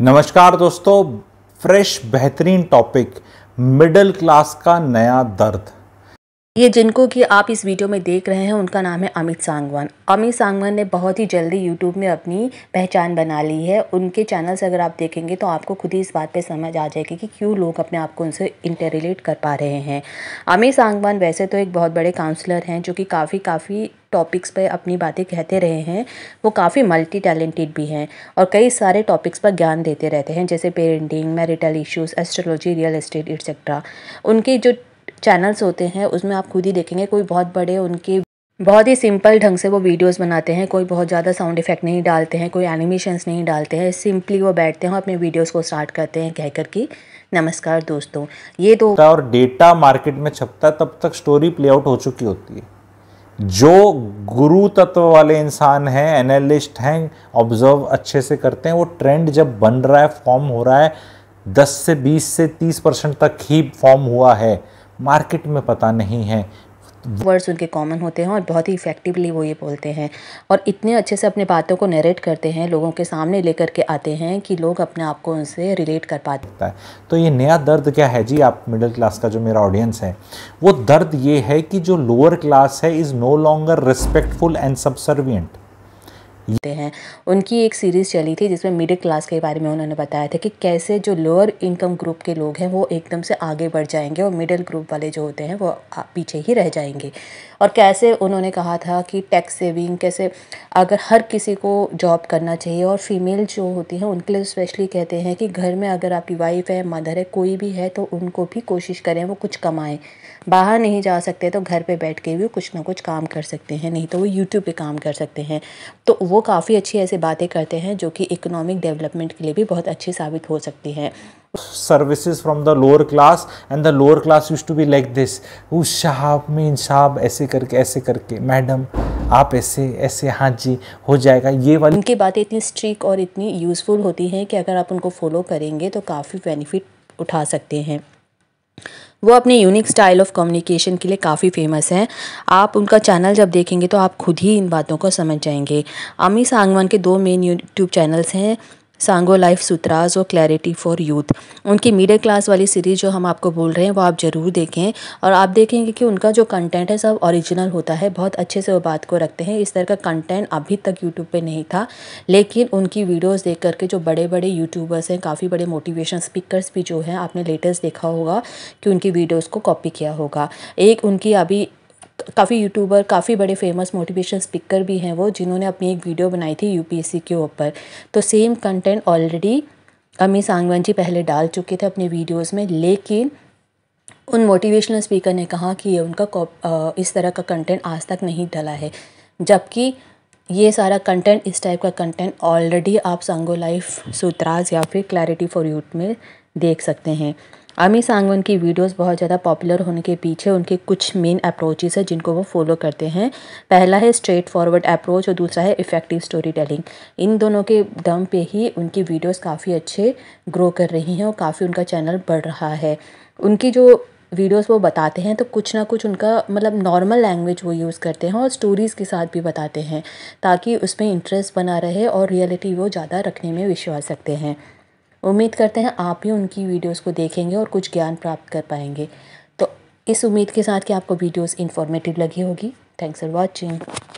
नमस्कार दोस्तों फ्रेश बेहतरीन टॉपिक मिडिल क्लास का नया दर्द ये जिनको कि आप इस वीडियो में देख रहे हैं उनका नाम है अमित सांगवान अमित सांगवान ने बहुत ही जल्दी यूट्यूब में अपनी पहचान बना ली है उनके चैनल्स अगर आप देखेंगे तो आपको खुद ही इस बात पे समझ आ जाएगी कि क्यों लोग अपने आप को उनसे इंटरिलेट कर पा रहे हैं अमित सांगवान वैसे तो एक बहुत बड़े काउंसलर हैं जो कि काफ़ी काफ़ी टॉपिक्स पर अपनी बातें कहते रहे हैं वो काफ़ी मल्टी टैलेंटेड भी हैं और कई सारे टॉपिक्स पर ज्ञान देते रहते हैं जैसे parenting marital issues astrology real estate etcetera उनके जो चैनल्स होते हैं उसमें आप खुद ही देखेंगे कोई बहुत बड़े उनके बहुत ही सिंपल ढंग से वो वीडियोस बनाते हैं कोई बहुत ज़्यादा साउंड इफेक्ट नहीं डालते हैं कोई एनिमेशंस नहीं डालते हैं सिंपली वो बैठते हैं अपने वीडियोस को स्टार्ट करते हैं कहकर कि नमस्कार दोस्तों ये दो तो और डेटा मार्केट में छपता तब तक स्टोरी प्ले आउट हो चुकी होती है जो गुरु तत्व वाले इंसान हैं एनालिस्ट हैं ऑब्जर्व अच्छे से करते हैं वो ट्रेंड जब बन रहा है फॉर्म हो रहा है दस से बीस से तीस परसेंट तक ही फॉर्म हुआ है मार्केट में पता नहीं है वर्ड्स उनके कॉमन होते हैं और बहुत ही इफ़ेक्टिवली वो ये बोलते हैं और इतने अच्छे से अपने बातों को नरेट करते हैं लोगों के सामने लेकर के आते हैं कि लोग अपने आप को उनसे रिलेट कर पाते हैं तो ये नया दर्द क्या है जी आप मिडिल क्लास का जो मेरा ऑडियंस है वो दर्द ये है कि जो लोअर क्लास है is no longer respectful and subservient हैं उनकी एक सीरीज़ चली थी जिसमें मिडिल क्लास के बारे में उन्होंने बताया था कि कैसे जो लोअर इनकम ग्रुप के लोग हैं वो एकदम से आगे बढ़ जाएंगे और मिडिल ग्रुप वाले जो होते हैं वो पीछे ही रह जाएंगे और कैसे उन्होंने कहा था कि टैक्स सेविंग कैसे अगर हर किसी को जॉब करना चाहिए और फीमेल जो होती हैं उनके लिए स्पेशली कहते हैं कि घर में अगर आपकी वाइफ है मदर है कोई भी है तो उनको भी कोशिश करें वो कुछ कमाएं बाहर नहीं जा सकते तो घर पे बैठ के भी कुछ ना कुछ काम कर सकते हैं नहीं तो वो यूट्यूब पे काम कर सकते हैं तो वो वो काफ़ी अच्छी ऐसी बातें करते हैं जो कि इकोनॉमिक डेवलपमेंट के लिए भी बहुत अच्छी साबित हो सकती हैं services from the lower class and the lower class use to be like this वो शाहब मीन शाहब ऐसे करके ऐसे करके मैडम आप ऐसे ऐसे हाँ जी हो जाएगा ये वाली उनकी बातें इतनी स्ट्रिक और इतनी यूज़फुल होती हैं कि अगर आप उनको फॉलो करेंगे तो काफ़ी बेनिफिट उठा सकते हैं वो अपने यूनिक स्टाइल ऑफ कम्युनिकेशन के लिए काफ़ी फेमस हैं आप उनका चैनल जब देखेंगे तो आप खुद ही इन बातों को समझ जाएंगे अमी सांगवान के दो मेन यूट्यूब चैनल्स हैं सांगो लाइफ सुतराज और क्लैरिटी फॉर यूथ उनकी मिडिल क्लास वाली सीरीज़ जो हम आपको बोल रहे हैं वो आप ज़रूर देखें और आप देखेंगे कि उनका जो कंटेंट है सब ओरिजिनल होता है बहुत अच्छे से वो बात को रखते हैं इस तरह का कंटेंट अभी तक यूट्यूब पे नहीं था लेकिन उनकी वीडियोस देख करके जो बड़े बड़े यूट्यूबर्स हैं काफ़ी बड़े मोटिवेशन स्पीकरस भी जो हैं आपने लेटेस्ट देखा होगा कि उनकी वीडियोज़ को कॉपी किया होगा एक उनकी अभी काफ़ी यूट्यूबर काफ़ी बड़े फेमस मोटिवेशन स्पीकर भी हैं वो जिन्होंने अपनी एक वीडियो बनाई थी यूपीएससी के ऊपर तो सेम कंटेंट ऑलरेडी अमी सांगवान जी पहले डाल चुके थे अपने वीडियोस में लेकिन उन मोटिवेशनल स्पीकर ने कहा कि ये उनका इस तरह का कंटेंट आज तक नहीं डला है जबकि ये सारा कंटेंट इस टाइप का कंटेंट ऑलरेडी आप सांगो लाइफ सूत्राज या फिर क्लैरिटी फॉर यूथ में देख सकते हैं आमिर सांगवन की वीडियोस बहुत ज़्यादा पॉपुलर होने के पीछे उनके कुछ मेन अप्रोचेस हैं जिनको वो फॉलो करते हैं पहला है स्ट्रेट फॉरवर्ड अप्रोच और दूसरा है इफ़ेक्टिव स्टोरी टेलिंग इन दोनों के दम पे ही उनकी वीडियोस काफ़ी अच्छे ग्रो कर रही हैं और काफ़ी उनका चैनल बढ़ रहा है उनकी जो वीडियोस वो बताते हैं तो कुछ ना कुछ उनका मतलब नॉर्मल लैंग्वेज वो यूज़ करते हैं और स्टोरीज़ के साथ भी बताते हैं ताकि उसमें इंटरेस्ट बना रहे और रियलिटी वो ज़्यादा रखने में विश्वास रखते हैं उम्मीद करते हैं आप भी उनकी वीडियोस को देखेंगे और कुछ ज्ञान प्राप्त कर पाएंगे तो इस उम्मीद के साथ कि आपको वीडियोस इन्फॉर्मेटिव लगी होगी थैंक्स फॉर वॉचिंग